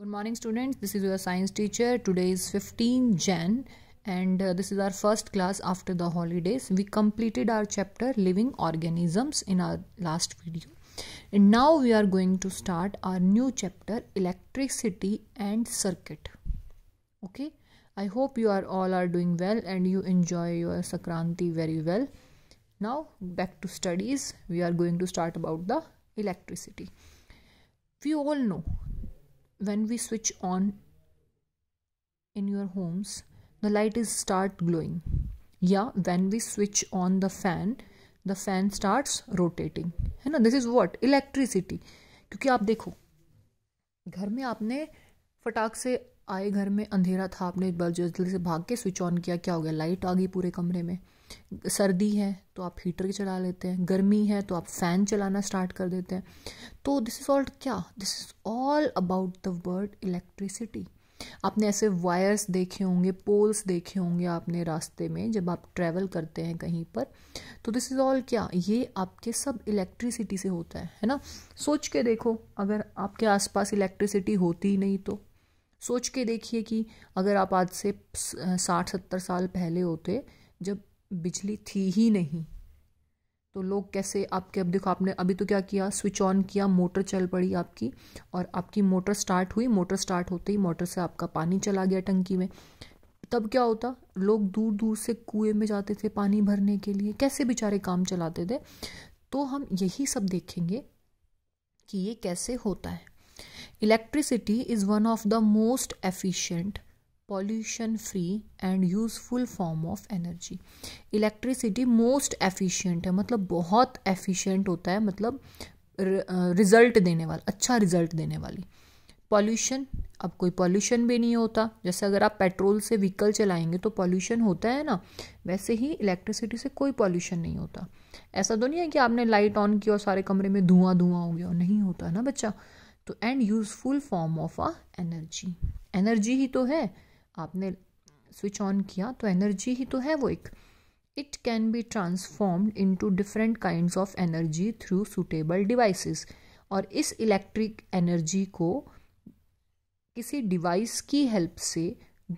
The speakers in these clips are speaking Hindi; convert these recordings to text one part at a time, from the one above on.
Good morning students, this is your science teacher. Today is 15 Jan and uh, this is our first class after the holidays. We completed our chapter living organisms in our last video. And now we are going to start our new chapter electricity and circuit. Okay, I hope you are all are doing well and you enjoy your Sakranti very well. Now back to studies, we are going to start about the electricity. We all know when we switch on in your homes the light is start glowing yeah when we switch on the fan the fan starts rotating है ना दिस इज़ वॉट इलेक्ट्रिसिटी क्योंकि आप देखो घर में आपने फटाक से आए घर में अंधेरा था आपने एक बार जल्दी से भाग के स्विच ऑन किया क्या हो गया लाइट आ गई पूरे कमरे में सर्दी है तो आप हीटर चला लेते हैं गर्मी है तो आप फ़ैन चलाना स्टार्ट कर देते हैं तो दिस इज़ ऑल क्या this is all about the word electricity आपने ऐसे वायर्स देखे होंगे पोल्स देखे होंगे आपने रास्ते में जब आप ट्रैवल करते हैं कहीं पर तो दिस इज़ ऑल क्या ये आपके सब इलेक्ट्रिसिटी से होता है है ना सोच के देखो अगर आपके आसपास इलेक्ट्रिसिटी होती ही नहीं तो सोच के देखिए कि अगर आप आज से साठ सत्तर साल पहले होते जब बिजली थी ही नहीं तो लोग कैसे आपके अब देखो आपने अभी तो क्या किया स्विच ऑन किया मोटर चल पड़ी आपकी और आपकी मोटर स्टार्ट हुई मोटर स्टार्ट होते ही मोटर से आपका पानी चला गया टंकी में तब क्या होता लोग दूर दूर से कुएं में जाते थे पानी भरने के लिए कैसे बेचारे काम चलाते थे तो हम यही सब देखेंगे कि ये कैसे होता है electricity is one of the most efficient pollution free and useful form of energy electricity most efficient है मतलब बहुत एफिशिएंट होता है मतलब रिजल्ट देने वाला अच्छा रिजल्ट देने वाली पॉल्यूशन अब कोई पॉल्यूशन भी नहीं होता जैसे अगर आप पेट्रोल से व्हीकल चलाएंगे तो पॉल्यूशन होता है ना वैसे ही इलेक्ट्रिसिटी से कोई पॉल्यूशन नहीं होता ऐसा तो नहीं है कि आपने लाइट ऑन किया और सारे कमरे में धुआं धुआं हो गया नहीं होता ना बच्चा तो and useful form of a energy energy ही तो है आपने स्विच ऑन किया तो एनर्जी ही तो है वो एक it can be transformed into different kinds of energy through suitable devices और इस इलेक्ट्रिक एनर्जी को किसी डिवाइस की हेल्प से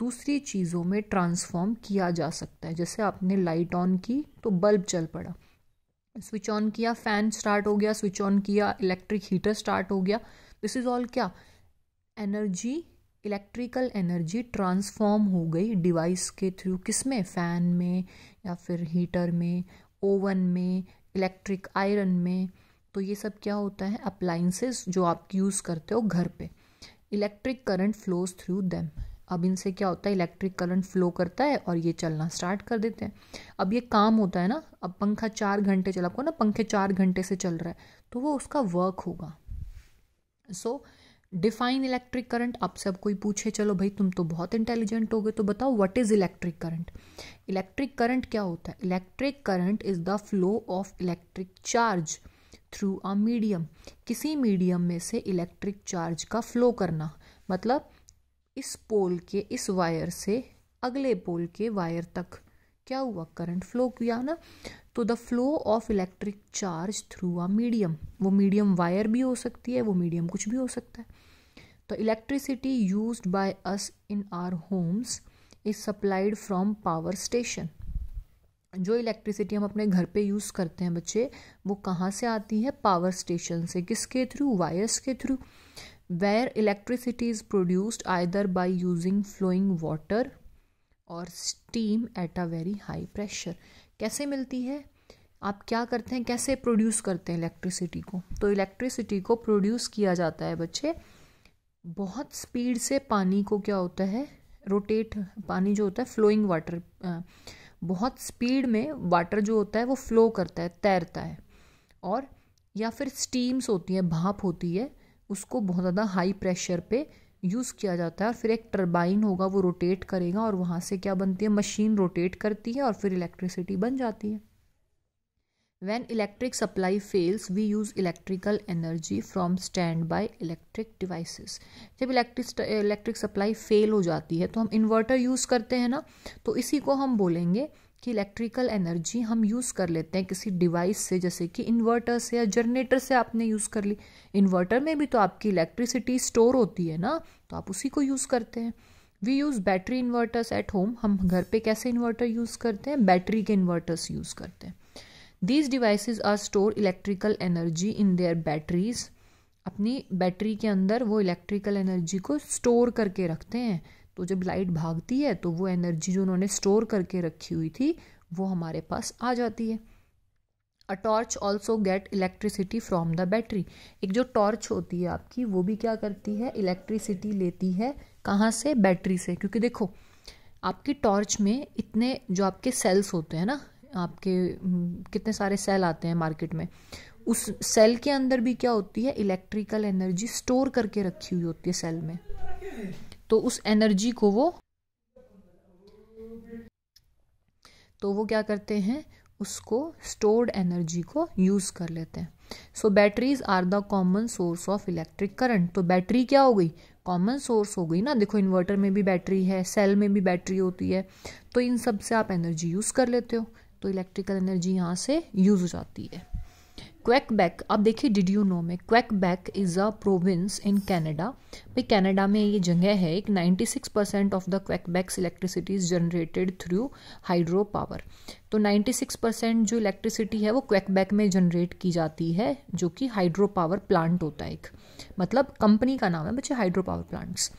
दूसरी चीज़ों में ट्रांसफॉर्म किया जा सकता है जैसे आपने लाइट ऑन की तो बल्ब चल पड़ा स्विच ऑन किया फैन स्टार्ट हो गया स्विच ऑन किया इलेक्ट्रिक हीटर स्टार्ट हो गया दिस इज़ ऑल क्या एनर्जी इलेक्ट्रिकल एनर्जी ट्रांसफॉर्म हो गई डिवाइस के थ्रू किस में फ़ैन में या फिर हीटर में ओवन में इलेक्ट्रिक आयरन में तो ये सब क्या होता है अप्लाइंसेस जो आप यूज़ करते हो घर पे electric current flows through them अब इनसे क्या होता है इलेक्ट्रिक करंट फ्लो करता है और ये चलना स्टार्ट कर देते हैं अब ये काम होता है ना अब पंखा चार घंटे चला आपको ना पंखे चार घंटे से चल रहा है तो वो उसका वर्क होगा so so, define electric current आप सब कोई पूछे चलो भाई तुम तो बहुत इंटेलिजेंट हो गए तो बताओ what is electric current electric current क्या होता है electric current is the flow of electric charge through a medium किसी मीडियम में से इलेक्ट्रिक चार्ज का फ्लो करना मतलब इस पोल के इस वायर से अगले पोल के वायर तक क्या हुआ करंट फ्लो किया ना तो the flow of electric charge through a medium वो मीडियम वायर भी हो सकती है वो मीडियम कुछ भी हो सकता है तो electricity use by us in our homes is supplied from power station जो इलेक्ट्रिसिटी हम अपने घर पे यूज़ करते हैं बच्चे वो कहाँ से आती है पावर स्टेशन से किसके थ्रू वायर्स के through where electricity is produced either by using flowing water or steam at a very high pressure कैसे मिलती है आप क्या करते हैं कैसे प्रोड्यूस करते हैं इलेक्ट्रिसिटी को तो इलेक्ट्रिसिटी को प्रोड्यूस किया जाता है बच्चे बहुत स्पीड से पानी को क्या होता है रोटेट पानी जो होता है फ्लोइंग वाटर बहुत स्पीड में वाटर जो होता है वो फ्लो करता है तैरता है और या फिर स्टीम्स होती हैं भाप होती है उसको बहुत ज़्यादा हाई प्रेशर पे यूज़ किया जाता है और फिर एक टर्बाइन होगा वो रोटेट करेगा और वहाँ से क्या बनती है मशीन रोटेट करती है और फिर इलेक्ट्रिसिटी बन जाती है electric supply fails we use electrical energy from standby electric devices जब इलेक्ट्रिक इलेक्ट्रिक सप्लाई फेल हो जाती है तो हम इन्वर्टर यूज़ करते हैं ना तो इसी को हम बोलेंगे कि इलेक्ट्रिकल एनर्जी हम यूज़ कर लेते हैं किसी डिवाइस से जैसे कि इन्वर्टर से या जनरेटर से आपने यूज़ कर ली इन्वर्टर में भी तो आपकी इलेक्ट्रिसिटी स्टोर होती है ना तो आप उसी को यूज़ करते हैं we use battery inverters at home हम घर पे कैसे इन्वर्टर यूज़ करते हैं बैटरी के इन्वर्टर्स यूज़ करते हैं these devices are store electrical energy in their batteries अपनी बैटरी के अंदर वो इलेक्ट्रिकल एनर्जी को स्टोर करके रखते हैं तो जब लाइट भागती है तो वो एनर्जी जो उन्होंने स्टोर करके रखी हुई थी वो हमारे पास आ जाती है a torch also get electricity from the battery एक जो टॉर्च होती है आपकी वो भी क्या करती है इलेक्ट्रिसिटी लेती है कहाँ से बैटरी से क्योंकि देखो आपकी टॉर्च में इतने जो आपके सेल्स होते हैं ना आपके कितने सारे सेल आते हैं मार्केट में उस सेल के अंदर भी क्या होती है इलेक्ट्रिकल एनर्जी स्टोर करके रखी हुई होती है सेल में तो उस एनर्जी को वो तो वो क्या करते हैं उसको स्टोर्ड एनर्जी को यूज़ कर लेते हैं so batteries are the common source of electric current तो बैटरी क्या हो गई कॉमन सोर्स हो गई ना देखो इन्वर्टर में भी बैटरी है सेल में भी बैटरी होती है तो इन सब से आप एनर्जी यूज़ कर लेते हो तो इलेक्ट्रिकल एनर्जी यहाँ से यूज़ हो जाती है क्वेकबैक आप देखिए डिड यू नो में Quebec is a province in Canada भाई कैनेडा में ये जगह है एक 96 percent of the Quebec's electricity is generated through hydro power तो 96 परसेंट जो इलेक्ट्रिसिटी है वो क्वेकबैक में जनरेट की जाती है जो कि हाइड्रो पावर प्लांट होता है एक मतलब कंपनी का नाम है बच्चे hydro power plants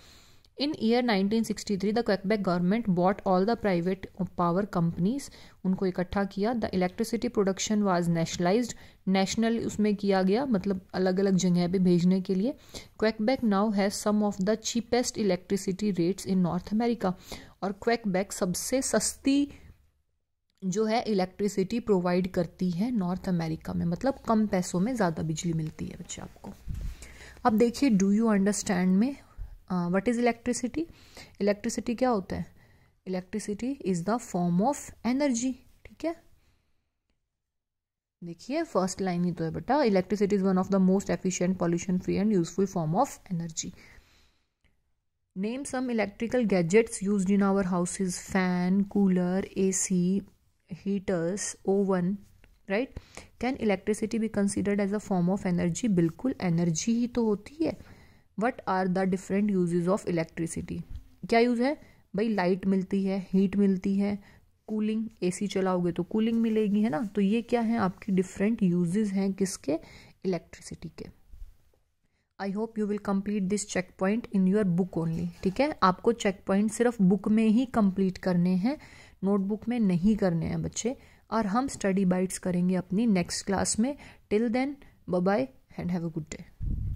in year 1963, the Quebec government bought all the private power companies उनको इकट्ठा किया the electricity production was nationalize national उसमें किया गया मतलब अलग अलग जगह पे भेजने के लिए Quebec now has some of the cheapest electricity rates in North America और क्वेकबैक सबसे सस्ती जो है इलेक्ट्रिसिटी प्रोवाइड करती है नॉर्थ अमेरिका में मतलब कम पैसों में ज़्यादा बिजली मिलती है बच्चे आपको अब देखिए डू यू अंडरस्टैंड में वट इज़ इलेक्ट्रिसिटी इलेक्ट्रिसिटी क्या होता है electricity is the form of energy ठीक है देखिए फर्स्ट लाइन ही तो है बेटा electricity is one of the most efficient pollution free and useful form of energy name some electrical gadgets use in our houses fan cooler A C heaters oven right can electricity भी considered as a form of energy बिल्कुल एनर्जी ही तो होती है what are the different usages of electricity क्या यूज़ है भाई लाइट मिलती है हीट मिलती है कूलिंग एसी चलाओगे तो कूलिंग मिलेगी है ना तो ये क्या है आपकी डिफरेंट यूजेस हैं किसके इलेक्ट्रिसिटी के I hope you will complete this checkpoint in your book only ठीक है आपको चेक पॉइंट सिर्फ बुक में ही कंप्लीट करने हैं नोटबुक में नहीं करने हैं बच्चे और हम स्टडी बाइट्स करेंगे अपनी नेक्स्ट क्लास में till then bye and have a good day